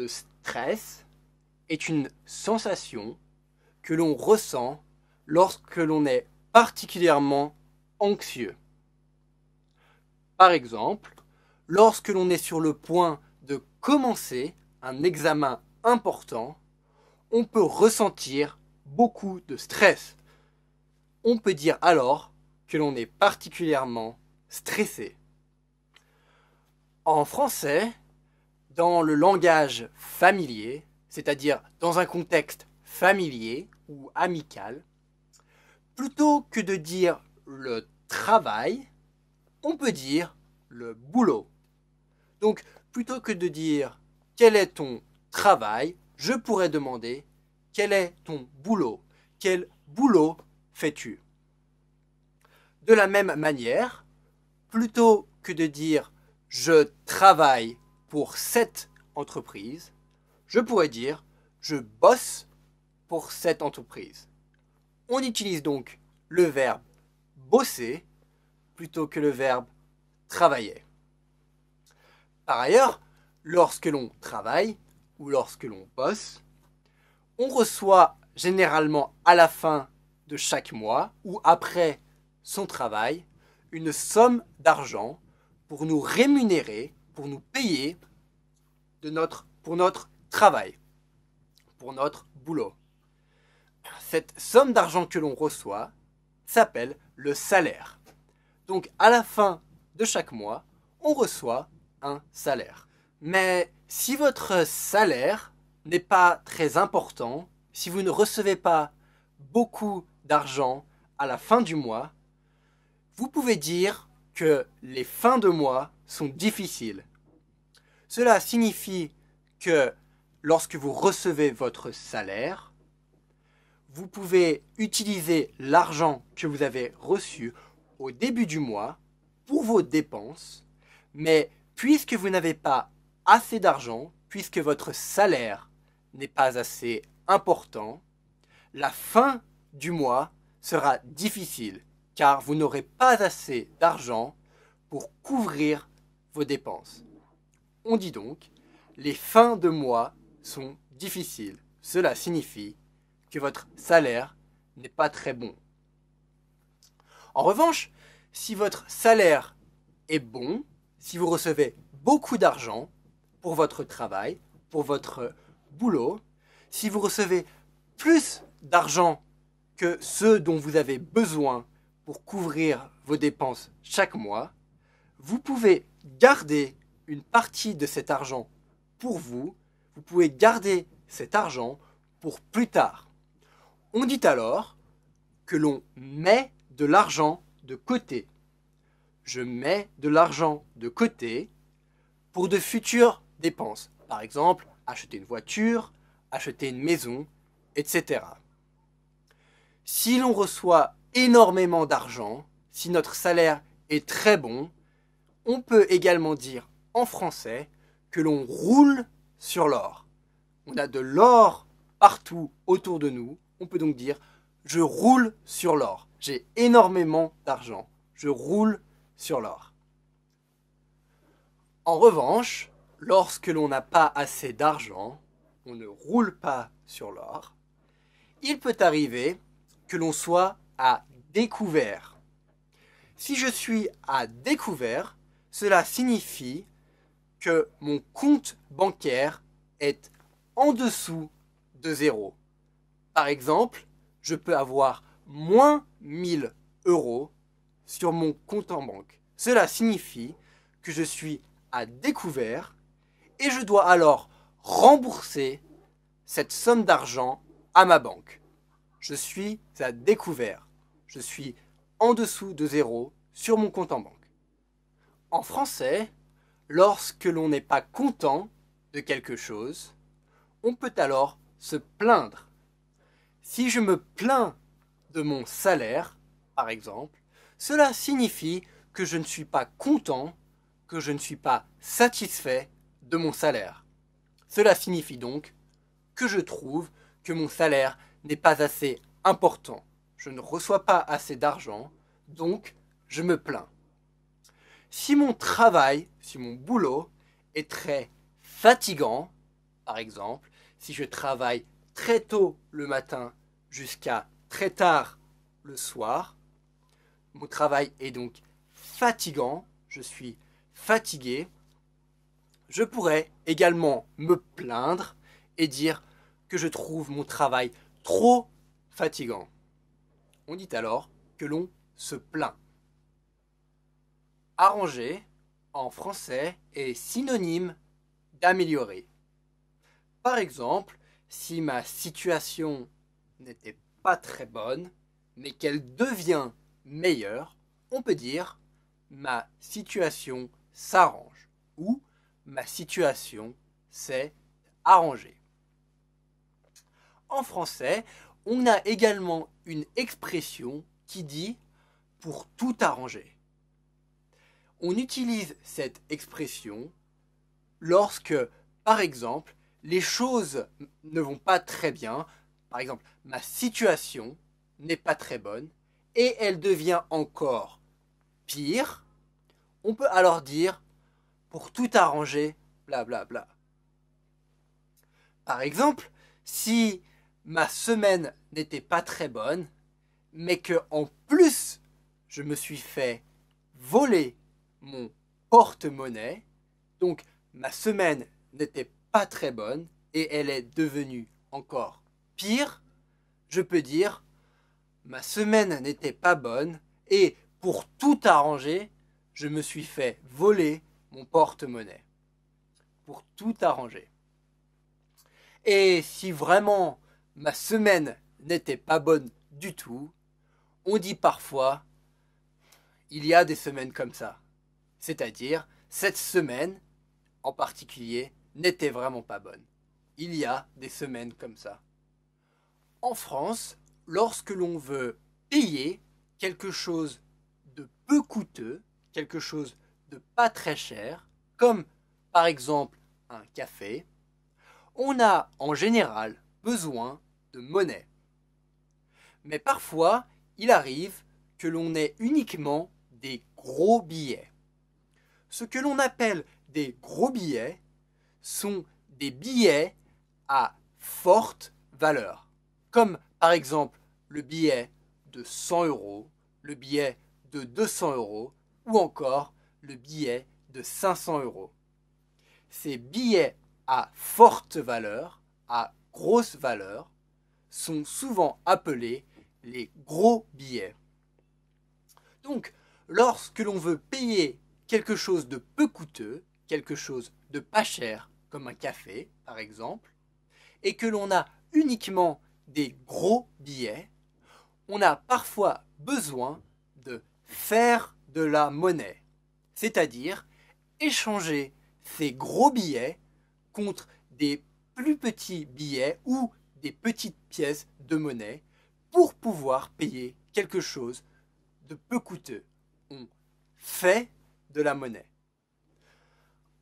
le stress est une sensation que l'on ressent lorsque l'on est particulièrement anxieux. Par exemple, lorsque l'on est sur le point de commencer un examen important, on peut ressentir beaucoup de stress. On peut dire alors que l'on est particulièrement stressé. En français, dans le langage familier, c'est-à-dire dans un contexte familier ou amical, plutôt que de dire le travail, on peut dire le boulot. Donc, plutôt que de dire quel est ton travail, je pourrais demander quel est ton boulot, quel boulot fais-tu. De la même manière, plutôt que de dire je travaille pour cette entreprise, je pourrais dire je bosse pour cette entreprise. On utilise donc le verbe bosser plutôt que le verbe travailler. Par ailleurs, lorsque l'on travaille ou lorsque l'on bosse, on reçoit généralement à la fin de chaque mois ou après son travail une somme d'argent pour nous rémunérer pour nous payer de notre, pour notre travail, pour notre boulot. Cette somme d'argent que l'on reçoit s'appelle le salaire. Donc à la fin de chaque mois, on reçoit un salaire. Mais si votre salaire n'est pas très important, si vous ne recevez pas beaucoup d'argent à la fin du mois, vous pouvez dire que les fins de mois sont difficiles. Cela signifie que lorsque vous recevez votre salaire, vous pouvez utiliser l'argent que vous avez reçu au début du mois pour vos dépenses, mais puisque vous n'avez pas assez d'argent, puisque votre salaire n'est pas assez important, la fin du mois sera difficile car vous n'aurez pas assez d'argent pour couvrir vos dépenses. On dit donc, les fins de mois sont difficiles. Cela signifie que votre salaire n'est pas très bon. En revanche, si votre salaire est bon, si vous recevez beaucoup d'argent pour votre travail, pour votre boulot, si vous recevez plus d'argent que ceux dont vous avez besoin pour couvrir vos dépenses chaque mois, vous pouvez gardez une partie de cet argent pour vous, vous pouvez garder cet argent pour plus tard. On dit alors que l'on met de l'argent de côté. Je mets de l'argent de côté pour de futures dépenses. Par exemple, acheter une voiture, acheter une maison, etc. Si l'on reçoit énormément d'argent, si notre salaire est très bon, on peut également dire en français que l'on roule sur l'or. On a de l'or partout autour de nous. On peut donc dire je roule sur l'or. J'ai énormément d'argent. Je roule sur l'or. En revanche, lorsque l'on n'a pas assez d'argent, on ne roule pas sur l'or. Il peut arriver que l'on soit à découvert. Si je suis à découvert, cela signifie que mon compte bancaire est en dessous de zéro. Par exemple, je peux avoir moins 1000 euros sur mon compte en banque. Cela signifie que je suis à découvert et je dois alors rembourser cette somme d'argent à ma banque. Je suis à découvert. Je suis en dessous de zéro sur mon compte en banque. En français, lorsque l'on n'est pas content de quelque chose, on peut alors se plaindre. Si je me plains de mon salaire, par exemple, cela signifie que je ne suis pas content, que je ne suis pas satisfait de mon salaire. Cela signifie donc que je trouve que mon salaire n'est pas assez important. Je ne reçois pas assez d'argent, donc je me plains si mon travail, si mon boulot est très fatigant, par exemple, si je travaille très tôt le matin jusqu'à très tard le soir, mon travail est donc fatigant, je suis fatigué, je pourrais également me plaindre et dire que je trouve mon travail trop fatigant. On dit alors que l'on se plaint arranger en français est synonyme d'améliorer. Par exemple, si ma situation n'était pas très bonne, mais qu'elle devient meilleure, on peut dire ma situation s'arrange ou ma situation s'est arrangée. En français, on a également une expression qui dit pour tout arranger. On utilise cette expression lorsque, par exemple, les choses ne vont pas très bien, par exemple, ma situation n'est pas très bonne, et elle devient encore pire, on peut alors dire pour tout arranger, blablabla. Bla bla. Par exemple, si ma semaine n'était pas très bonne, mais que en plus je me suis fait voler mon porte-monnaie. Donc ma semaine n'était pas très bonne et elle est devenue encore pire. Je peux dire, ma semaine n'était pas bonne et pour tout arranger, je me suis fait voler mon porte-monnaie. Pour tout arranger. Et si vraiment ma semaine n'était pas bonne du tout, on dit parfois, il y a des semaines comme ça. C'est-à-dire, cette semaine, en particulier, n'était vraiment pas bonne. Il y a des semaines comme ça. En France, lorsque l'on veut payer quelque chose de peu coûteux, quelque chose de pas très cher, comme par exemple un café, on a en général besoin de monnaie. Mais parfois, il arrive que l'on ait uniquement des gros billets. Ce que l'on appelle des gros billets sont des billets à forte valeur, comme par exemple le billet de 100 euros, le billet de 200 euros ou encore le billet de 500 euros. Ces billets à forte valeur, à grosse valeur, sont souvent appelés les gros billets. Donc, lorsque l'on veut payer quelque chose de peu coûteux, quelque chose de pas cher, comme un café par exemple, et que l'on a uniquement des gros billets, on a parfois besoin de faire de la monnaie, c'est-à-dire échanger ces gros billets contre des plus petits billets ou des petites pièces de monnaie pour pouvoir payer quelque chose de peu coûteux. On fait de la monnaie.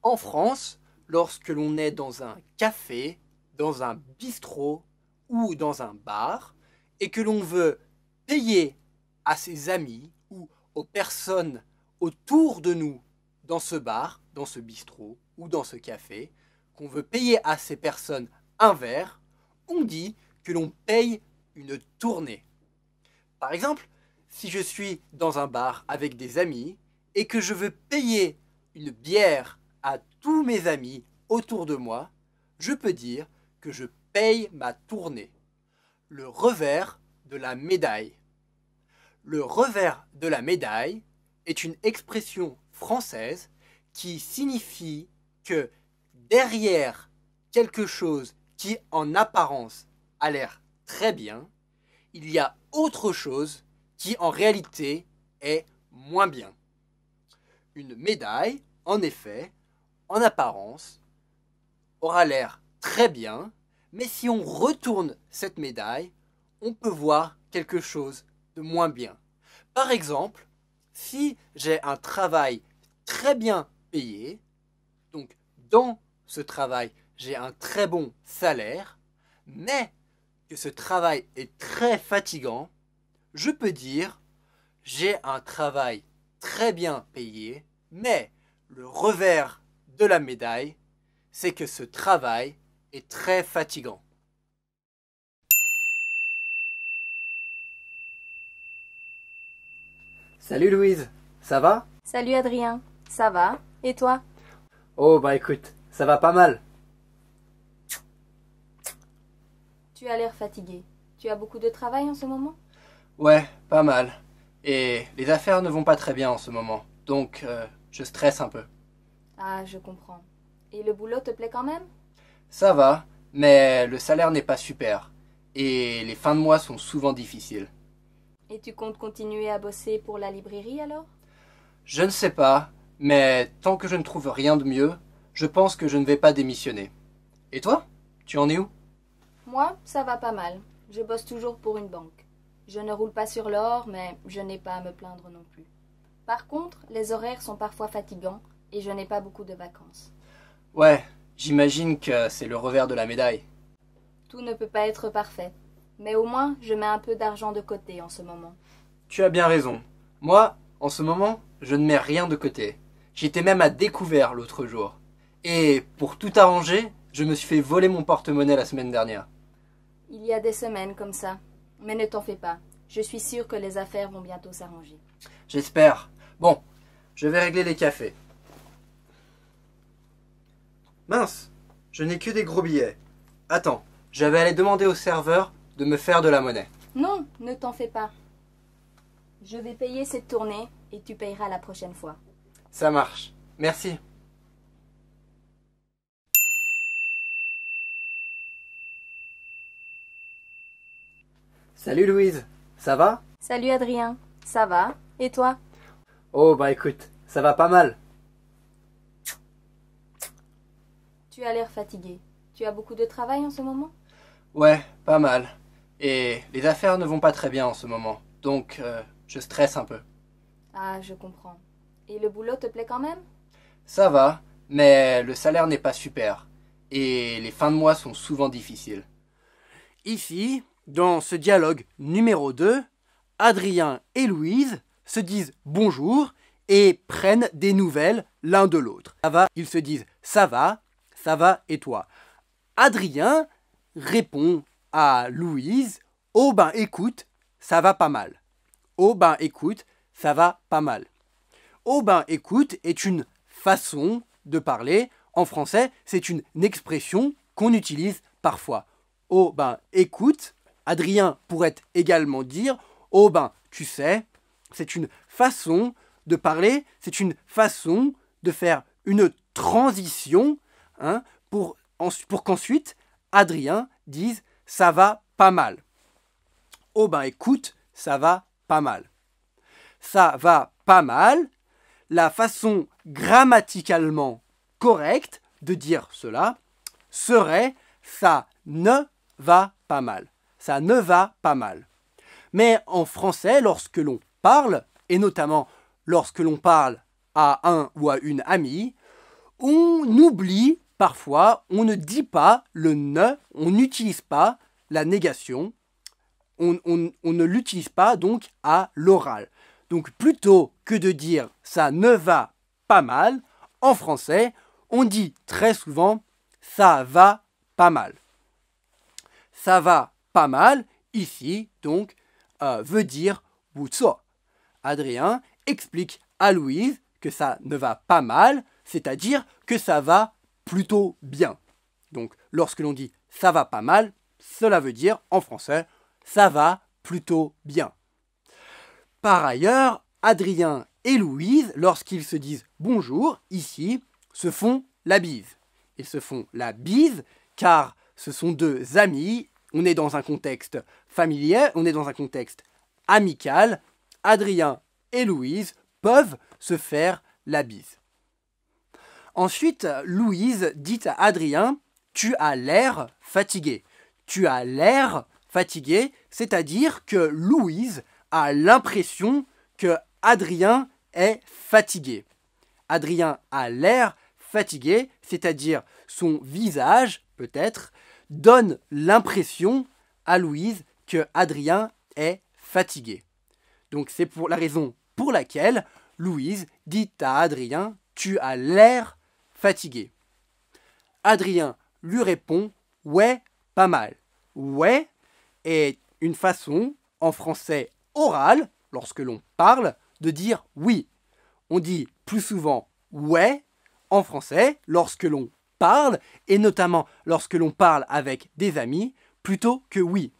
En France, lorsque l'on est dans un café, dans un bistrot ou dans un bar, et que l'on veut payer à ses amis ou aux personnes autour de nous dans ce bar, dans ce bistrot ou dans ce café, qu'on veut payer à ces personnes un verre, on dit que l'on paye une tournée. Par exemple, si je suis dans un bar avec des amis et que je veux payer une bière à tous mes amis autour de moi, je peux dire que je paye ma tournée. Le revers de la médaille. Le revers de la médaille est une expression française qui signifie que derrière quelque chose qui en apparence a l'air très bien, il y a autre chose qui en réalité est moins bien une médaille, en effet, en apparence, aura l'air très bien, mais si on retourne cette médaille, on peut voir quelque chose de moins bien. Par exemple, si j'ai un travail très bien payé, donc dans ce travail, j'ai un très bon salaire, mais que ce travail est très fatigant, je peux dire j'ai un travail très bien payé, mais le revers de la médaille, c'est que ce travail est très fatigant. Salut Louise, ça va Salut Adrien, ça va Et toi Oh bah écoute, ça va pas mal. Tu as l'air fatigué. Tu as beaucoup de travail en ce moment Ouais, pas mal. Et les affaires ne vont pas très bien en ce moment. Donc, euh, je stresse un peu. Ah, je comprends. Et le boulot te plaît quand même Ça va, mais le salaire n'est pas super. Et les fins de mois sont souvent difficiles. Et tu comptes continuer à bosser pour la librairie alors Je ne sais pas, mais tant que je ne trouve rien de mieux, je pense que je ne vais pas démissionner. Et toi Tu en es où Moi, ça va pas mal. Je bosse toujours pour une banque. Je ne roule pas sur l'or, mais je n'ai pas à me plaindre non plus. Par contre, les horaires sont parfois fatigants et je n'ai pas beaucoup de vacances. Ouais, j'imagine que c'est le revers de la médaille. Tout ne peut pas être parfait, mais au moins je mets un peu d'argent de côté en ce moment. Tu as bien raison. Moi, en ce moment, je ne mets rien de côté. J'étais même à découvert l'autre jour. Et pour tout arranger, je me suis fait voler mon porte-monnaie la semaine dernière. Il y a des semaines comme ça. Mais ne t'en fais pas. Je suis sûr que les affaires vont bientôt s'arranger. J'espère. Bon, je vais régler les cafés. Mince, je n'ai que des gros billets. Attends, j'avais allé aller demander au serveur de me faire de la monnaie. Non, ne t'en fais pas. Je vais payer cette tournée et tu payeras la prochaine fois. Ça marche. Merci. Salut Louise, ça va Salut Adrien, ça va Et toi Oh bah écoute, ça va pas mal. Tu as l'air fatigué. Tu as beaucoup de travail en ce moment Ouais, pas mal. Et les affaires ne vont pas très bien en ce moment. Donc, euh, je stresse un peu. Ah, je comprends. Et le boulot te plaît quand même Ça va, mais le salaire n'est pas super. Et les fins de mois sont souvent difficiles. Ici, dans ce dialogue numéro 2, Adrien et Louise se disent bonjour et prennent des nouvelles l'un de l'autre. Ça va, ils se disent ça va, ça va et toi. Adrien répond à Louise Oh ben écoute, ça va pas mal. Oh ben écoute, ça va pas mal. Oh ben écoute est une façon de parler. En français, c'est une expression qu'on utilise parfois. Oh ben écoute, Adrien pourrait également dire Oh ben tu sais, c'est une façon de parler, c'est une façon de faire une transition hein, pour, pour qu'ensuite Adrien dise ça va pas mal. Oh ben écoute, ça va pas mal. Ça va pas mal. La façon grammaticalement correcte de dire cela serait ça ne va pas mal. Ça ne va pas mal. Mais en français, lorsque l'on et notamment lorsque l'on parle à un ou à une amie, on oublie parfois, on ne dit pas le ne, on n'utilise pas la négation, on, ne l'utilise pas donc à l'oral. Donc plutôt que de dire ça ne va pas mal, en français, on dit très souvent ça va pas mal. Ça va pas mal, ici, donc, euh, veut dire ça Adrien explique à Louise que ça ne va pas mal, c'est-à-dire que ça va plutôt bien. Donc lorsque l'on dit ça va pas mal, cela veut dire en français ça va plutôt bien. Par ailleurs, Adrien et Louise, lorsqu'ils se disent bonjour ici, se font la bise. Ils se font la bise car ce sont deux amis, on est dans un contexte familier, on est dans un contexte amical, Adrien et Louise peuvent se faire la bise. Ensuite, Louise dit à Adrien Tu as l'air fatigué. Tu as l'air fatigué, c'est-à-dire que Louise a l'impression que Adrien est fatigué. Adrien a l'air fatigué, c'est-à-dire son visage, peut-être, donne l'impression à Louise que Adrien est fatigué. Donc c'est pour la raison pour laquelle Louise dit à Adrien Tu as l'air fatigué. Adrien lui répond Ouais, pas mal. Ouais est une façon, en français oral, lorsque l'on parle, de dire oui. On dit plus souvent ouais en français lorsque l'on parle, et notamment lorsque l'on parle avec des amis, plutôt que oui.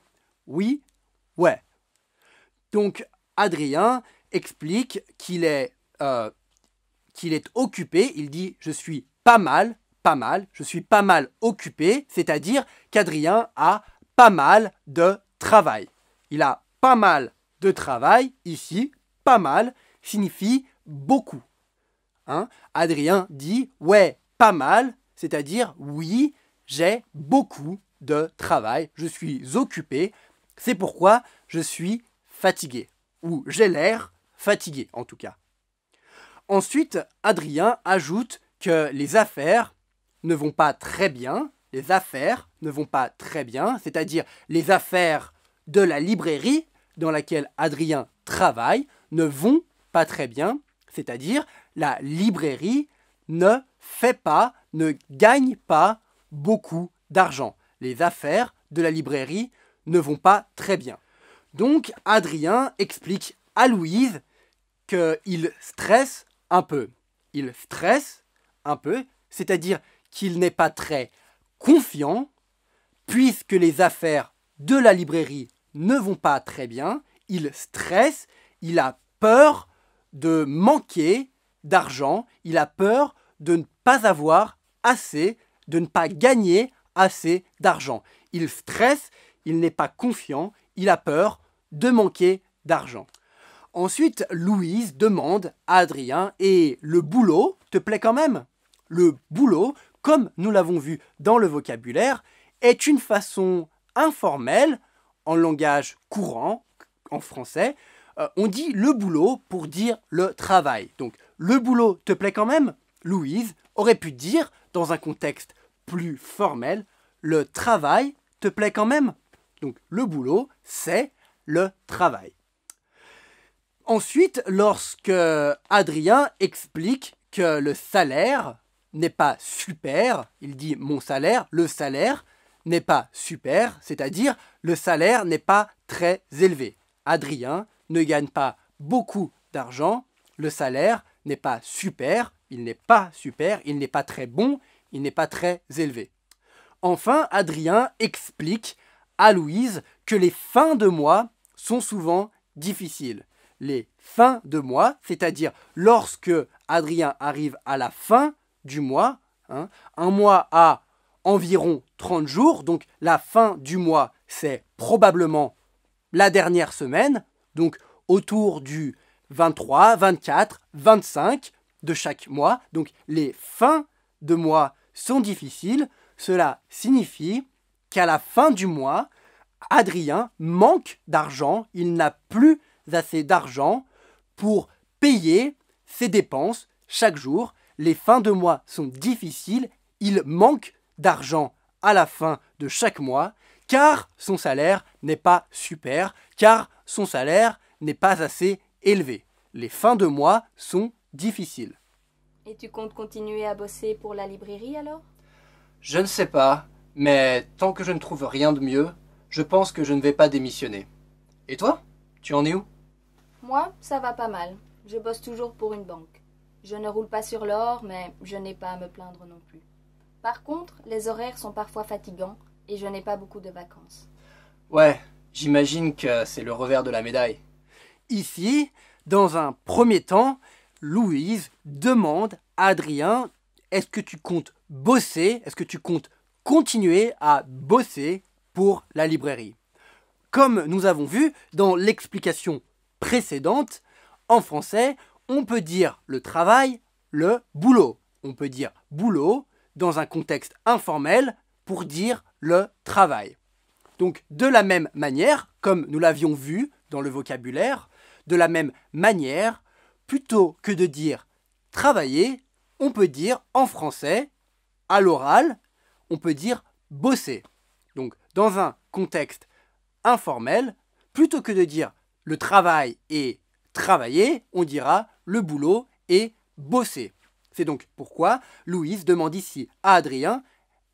Oui, ouais. Donc Adrien explique euh, qu'il est, occupé, il dit je suis pas mal, pas mal, je suis pas mal occupé, c'est-à-dire qu'Adrien a pas mal de travail. Il a pas mal de travail, ici, pas mal signifie beaucoup. Hein? Adrien dit ouais, pas mal, c'est-à-dire oui, j'ai beaucoup de travail, je suis occupé, c'est pourquoi je suis fatigué ou j'ai l'air fatigué en tout cas. Ensuite, Adrien ajoute que les affaires ne vont pas très bien, les affaires ne vont pas très bien, c'est-à-dire les affaires de la librairie dans laquelle Adrien travaille ne vont pas très bien, c'est-à-dire la librairie ne fait pas, ne gagne pas beaucoup d'argent. Les affaires de la librairie ne vont pas très bien. Donc Adrien explique à Louise qu'il stresse un peu. Il stresse un peu, c'est-à-dire qu'il n'est pas très confiant, puisque les affaires de la librairie ne vont pas très bien, il stresse, il a peur de manquer d'argent, il a peur de ne pas avoir assez, de ne pas gagner assez d'argent. Il stresse, il n'est pas confiant, il a peur de manquer d'argent. Ensuite, Louise demande à Adrien Et le boulot te plaît quand même Le boulot, comme nous l'avons vu dans le vocabulaire, est une façon informelle, en langage courant, en français, euh, on dit le boulot pour dire le travail. Donc, le boulot te plaît quand même Louise aurait pu dire, dans un contexte plus formel, le travail te plaît quand même donc le boulot, c'est le travail. Ensuite, lorsque Adrien explique que le salaire n'est pas super, il dit mon salaire, le salaire n'est pas super, c'est-à-dire le salaire n'est pas très élevé. Adrien ne gagne pas beaucoup d'argent, le salaire n'est pas super, il n'est pas super, il n'est pas très bon, il n'est pas très élevé. Enfin, Adrien explique Louise que les fins de mois sont souvent difficiles. Les fins de mois, c'est-à-dire lorsque Adrien arrive à la fin du mois, hein, un mois à environ 30 jours, donc la fin du mois, c'est probablement la dernière semaine, donc autour du 23, 24, 25 de chaque mois, donc les fins de mois sont difficiles, cela signifie qu'à la fin du mois, Adrien manque d'argent, il n'a plus assez d'argent pour payer ses dépenses chaque jour. Les fins de mois sont difficiles, il manque d'argent à la fin de chaque mois car son salaire n'est pas super, car son salaire n'est pas assez élevé. Les fins de mois sont difficiles. Et tu comptes continuer à bosser pour la librairie alors Je ne sais pas. Mais tant que je ne trouve rien de mieux, je pense que je ne vais pas démissionner. Et toi Tu en es où Moi, ça va pas mal. Je bosse toujours pour une banque. Je ne roule pas sur l'or, mais je n'ai pas à me plaindre non plus. Par contre, les horaires sont parfois fatigants et je n'ai pas beaucoup de vacances. Ouais, j'imagine que c'est le revers de la médaille. Ici, dans un premier temps, Louise demande à Adrien est-ce que tu comptes bosser Est-ce que tu comptes continuer à bosser pour la librairie. Comme nous avons vu dans l'explication précédente, en français, on peut dire le travail, le boulot. On peut dire boulot dans un contexte informel pour dire le travail. Donc de la même manière, comme nous l'avions vu dans le vocabulaire, de la même manière, plutôt que de dire travailler, on peut dire en français, à l'oral, on peut dire bosser. Donc dans un contexte informel, plutôt que de dire le travail et travailler, on dira le boulot et bosser. C'est donc pourquoi Louise demande ici à Adrien,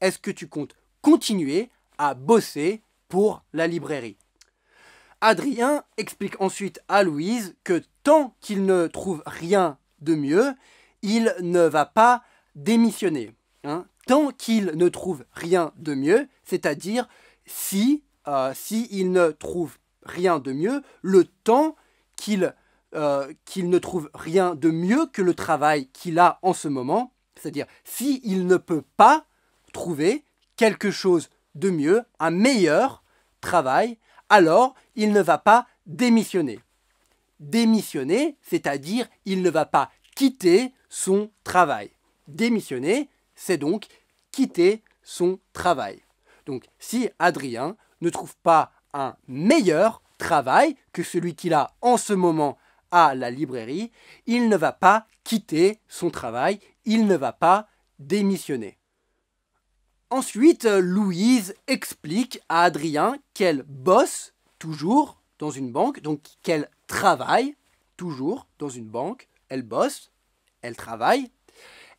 est-ce que tu comptes continuer à bosser pour la librairie Adrien explique ensuite à Louise que tant qu'il ne trouve rien de mieux, il ne va pas démissionner. Hein tant qu'il ne trouve rien de mieux, c'est-à-dire si, euh, si il ne trouve rien de mieux, le temps qu'il euh, qu'il ne trouve rien de mieux que le travail qu'il a en ce moment, c'est-à-dire s'il ne peut pas trouver quelque chose de mieux, un meilleur travail, alors il ne va pas démissionner. Démissionner, c'est-à-dire il ne va pas quitter son travail. Démissionner, c'est donc quitter son travail. Donc si Adrien ne trouve pas un meilleur travail que celui qu'il a en ce moment à la librairie, il ne va pas quitter son travail, il ne va pas démissionner. Ensuite, Louise explique à Adrien qu'elle bosse toujours dans une banque, donc qu'elle travaille toujours dans une banque, elle bosse, elle travaille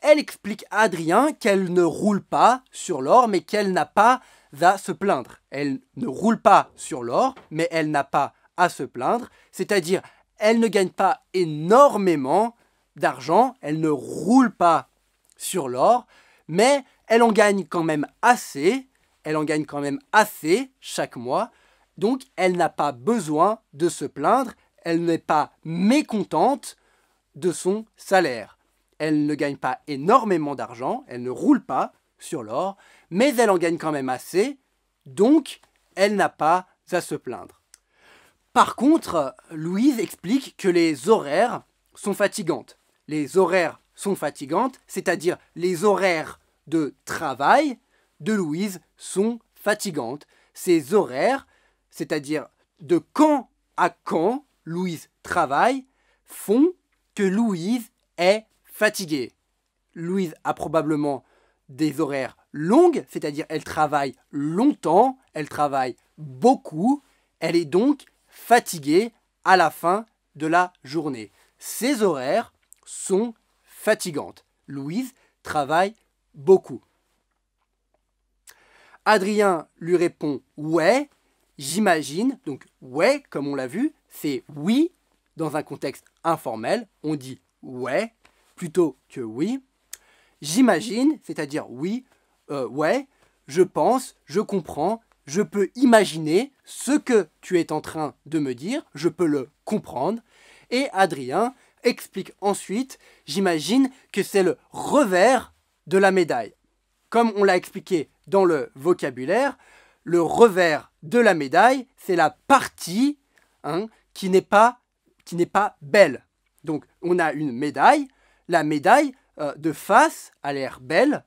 elle explique à Adrien qu'elle ne roule pas sur l'or, mais qu'elle n'a pas à se plaindre. Elle ne roule pas sur l'or, mais elle n'a pas à se plaindre. C'est-à-dire, elle ne gagne pas énormément d'argent, elle ne roule pas sur l'or, mais elle en gagne quand même assez, elle en gagne quand même assez chaque mois, donc elle n'a pas besoin de se plaindre, elle n'est pas mécontente de son salaire elle ne gagne pas énormément d'argent, elle ne roule pas sur l'or, mais elle en gagne quand même assez, donc elle n'a pas à se plaindre. Par contre, Louise explique que les horaires sont fatigantes. Les horaires sont fatigantes, c'est-à-dire les horaires de travail de Louise sont fatigantes. Ces horaires, c'est-à-dire de quand à quand Louise travaille, font que Louise est fatiguée. Louise a probablement des horaires longues, c'est-à-dire elle travaille longtemps, elle travaille beaucoup, elle est donc fatiguée à la fin de la journée. Ses horaires sont fatigantes. Louise travaille beaucoup. Adrien lui répond ouais, j'imagine. Donc ouais, comme on l'a vu, c'est oui dans un contexte informel, on dit ouais, plutôt que oui. J'imagine, c'est-à-dire oui, euh, ouais, je pense, je comprends, je peux imaginer ce que tu es en train de me dire, je peux le comprendre. Et Adrien explique ensuite, j'imagine que c'est le revers de la médaille. Comme on l'a expliqué dans le vocabulaire, le revers de la médaille, c'est la partie hein, qui n'est pas belle. Donc on a une médaille, la médaille euh, de face a l'air belle.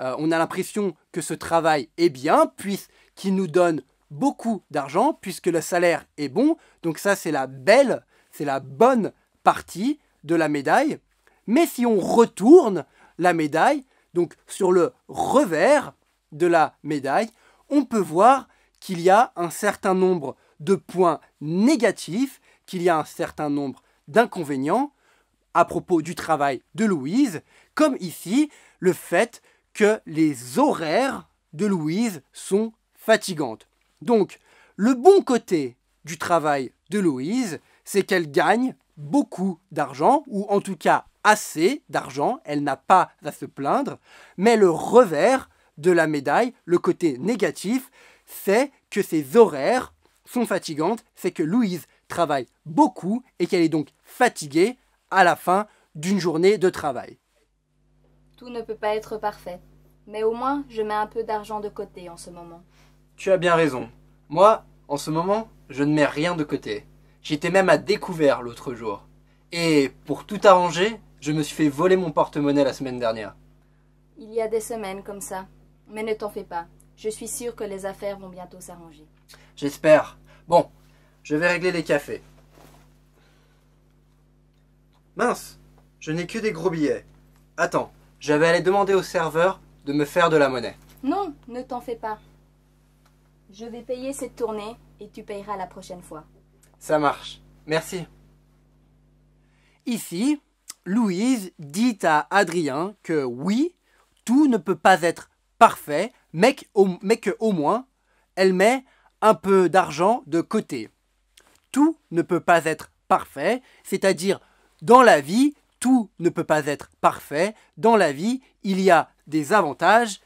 Euh, on a l'impression que ce travail est bien, puisqu'il nous donne beaucoup d'argent, puisque le salaire est bon. Donc ça, c'est la belle, c'est la bonne partie de la médaille. Mais si on retourne la médaille, donc sur le revers de la médaille, on peut voir qu'il y a un certain nombre de points négatifs, qu'il y a un certain nombre d'inconvénients, à propos du travail de Louise, comme ici le fait que les horaires de Louise sont fatigantes. Donc, le bon côté du travail de Louise, c'est qu'elle gagne beaucoup d'argent, ou en tout cas assez d'argent, elle n'a pas à se plaindre, mais le revers de la médaille, le côté négatif, c'est que ses horaires sont fatigantes, c'est que Louise travaille beaucoup et qu'elle est donc fatiguée à la fin d'une journée de travail. Tout ne peut pas être parfait, mais au moins je mets un peu d'argent de côté en ce moment. Tu as bien raison. Moi, en ce moment, je ne mets rien de côté. J'étais même à découvert l'autre jour. Et pour tout arranger, je me suis fait voler mon porte-monnaie la semaine dernière. Il y a des semaines comme ça. Mais ne t'en fais pas. Je suis sûr que les affaires vont bientôt s'arranger. J'espère. Bon, je vais régler les cafés. Mince, je n'ai que des gros billets. Attends, j'avais allé aller demander au serveur de me faire de la monnaie. Non, ne t'en fais pas. Je vais payer cette tournée et tu payeras la prochaine fois. Ça marche. Merci. Ici, Louise dit à Adrien que oui, tout ne peut pas être parfait, mais qu'au moins, elle met un peu d'argent de côté. Tout ne peut pas être parfait, c'est-à-dire dans la vie, tout ne peut pas être parfait. Dans la vie, il y a des avantages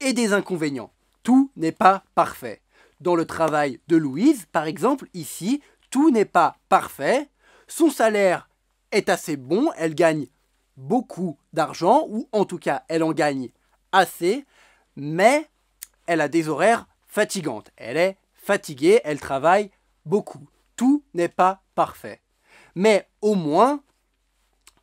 et des inconvénients. Tout n'est pas parfait. Dans le travail de Louise, par exemple, ici, tout n'est pas parfait. Son salaire est assez bon, elle gagne beaucoup d'argent, ou en tout cas, elle en gagne assez, mais elle a des horaires fatigantes. Elle est fatiguée, elle travaille beaucoup. Tout n'est pas parfait. Mais au moins,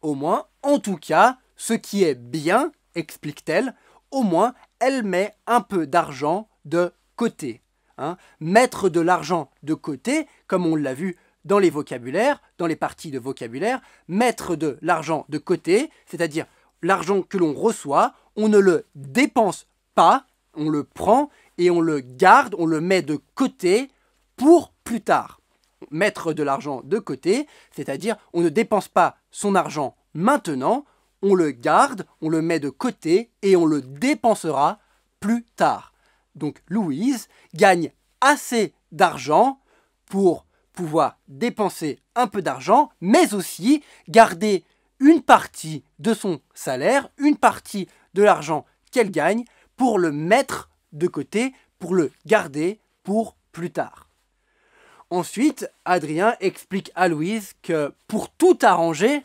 au moins, en tout cas, ce qui est bien, explique-t-elle, au moins, elle met un peu d'argent de côté. Hein. Mettre de l'argent de côté, comme on l'a vu dans les vocabulaires, dans les parties de vocabulaire, mettre de l'argent de côté, c'est-à-dire l'argent que l'on reçoit, on ne le dépense pas, on le prend et on le garde, on le met de côté pour plus tard. Mettre de l'argent de côté, c'est-à-dire on ne dépense pas son argent maintenant, on le garde, on le met de côté et on le dépensera plus tard. Donc Louise gagne assez d'argent pour pouvoir dépenser un peu d'argent, mais aussi garder une partie de son salaire, une partie de l'argent qu'elle gagne, pour le mettre de côté, pour le garder pour plus tard. Ensuite, Adrien explique à Louise que pour tout arranger,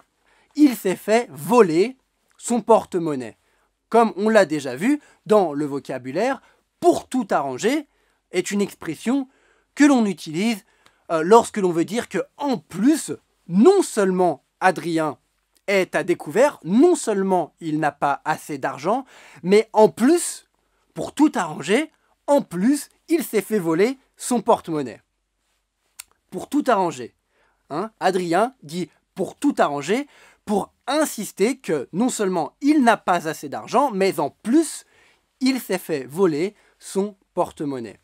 il s'est fait voler son porte-monnaie. Comme on l'a déjà vu dans le vocabulaire, pour tout arranger est une expression que l'on utilise euh, lorsque l'on veut dire que en plus, non seulement Adrien est à découvert, non seulement il n'a pas assez d'argent, mais en plus, pour tout arranger, en plus, il s'est fait voler son porte-monnaie pour tout arranger. Hein, Adrien dit pour tout arranger pour insister que non seulement il n'a pas assez d'argent, mais en plus, il s'est fait voler son porte-monnaie.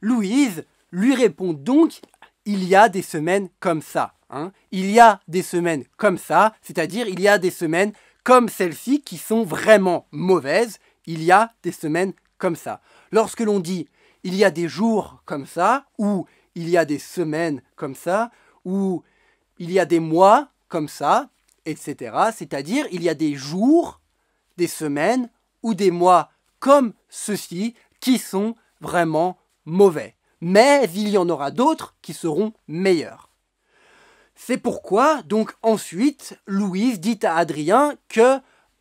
Louise lui répond donc il y a des semaines comme ça. Hein. Il y a des semaines comme ça, c'est-à-dire il y a des semaines comme celles-ci qui sont vraiment mauvaises. Il y a des semaines comme ça. Lorsque l'on dit il y a des jours comme ça ou il y a des semaines comme ça, ou il y a des mois comme ça, etc. C'est-à-dire, il y a des jours, des semaines ou des mois comme ceux-ci qui sont vraiment mauvais. Mais il y en aura d'autres qui seront meilleurs. C'est pourquoi, donc ensuite, Louise dit à Adrien que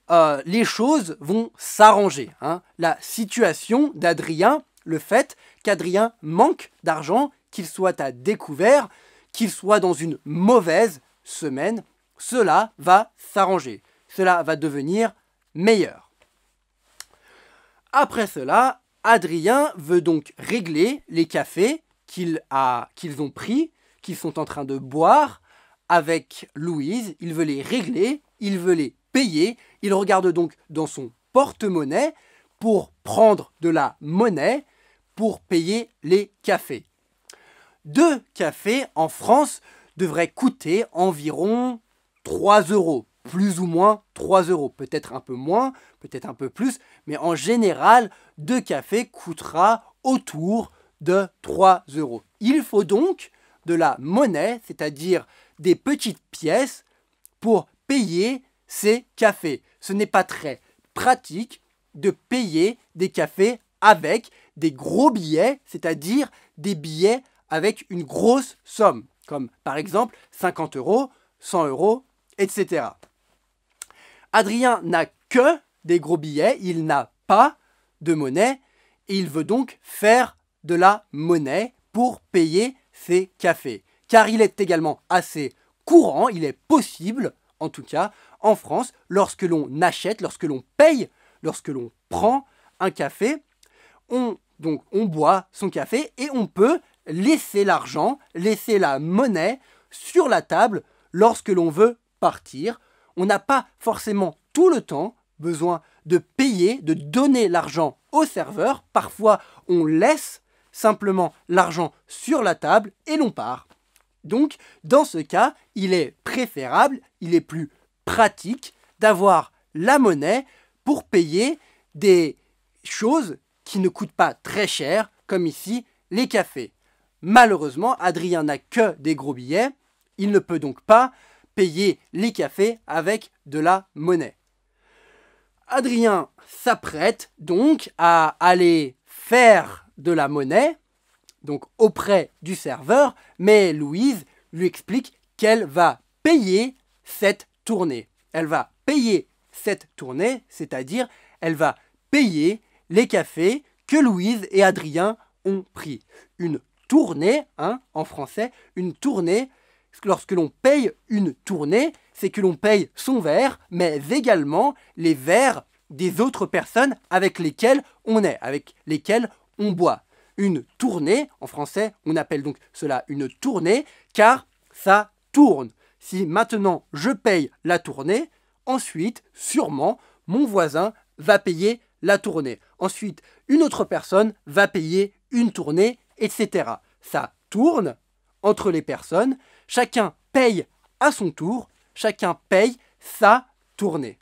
euh, les choses vont s'arranger. Hein. La situation d'Adrien, le fait qu'Adrien manque d'argent qu'il soit à découvert, qu'il soit dans une mauvaise semaine, cela va s'arranger, cela va devenir meilleur. Après cela, Adrien veut donc régler les cafés qu'ils ont pris, qu'ils sont en train de boire avec Louise. Il veut les régler, il veut les payer. Il regarde donc dans son porte-monnaie pour prendre de la monnaie pour payer les cafés deux cafés en France devraient coûter environ 3 euros. Plus ou moins 3 euros. Peut-être un peu moins, peut-être un peu plus, mais en général, deux cafés coûtera autour de 3 euros. Il faut donc de la monnaie, c'est-à-dire des petites pièces, pour payer ces cafés. Ce n'est pas très pratique de payer des cafés avec des gros billets, c'est-à-dire des billets avec une grosse somme, comme par exemple 50 euros, 100 euros, etc. Adrien n'a que des gros billets, il n'a pas de monnaie, et il veut donc faire de la monnaie pour payer ses cafés. Car il est également assez courant, il est possible, en tout cas, en France, lorsque l'on achète, lorsque l'on paye, lorsque l'on prend un café, on, donc, on boit son café et on peut laisser l'argent, laisser la monnaie sur la table lorsque l'on veut partir. On n'a pas forcément tout le temps besoin de payer, de donner l'argent au serveur. Parfois, on laisse simplement l'argent sur la table et l'on part. Donc, dans ce cas, il est préférable, il est plus pratique d'avoir la monnaie pour payer des choses qui ne coûtent pas très cher, comme ici les cafés. Malheureusement, Adrien n'a que des gros billets, il ne peut donc pas payer les cafés avec de la monnaie. Adrien s'apprête donc à aller faire de la monnaie, donc auprès du serveur, mais Louise lui explique qu'elle va payer cette tournée. Elle va payer cette tournée, c'est-à-dire elle va payer les cafés que Louise et Adrien ont pris. Une tournée, hein, en français, une tournée, lorsque l'on paye une tournée, c'est que l'on paye son verre, mais également les verres des autres personnes avec lesquelles on est, avec lesquelles on boit. Une tournée, en français, on appelle donc cela une tournée, car ça tourne. Si maintenant je paye la tournée, ensuite, sûrement, mon voisin va payer la tournée. Ensuite, une autre personne va payer une tournée etc. Ça tourne entre les personnes, chacun paye à son tour, chacun paye sa tournée.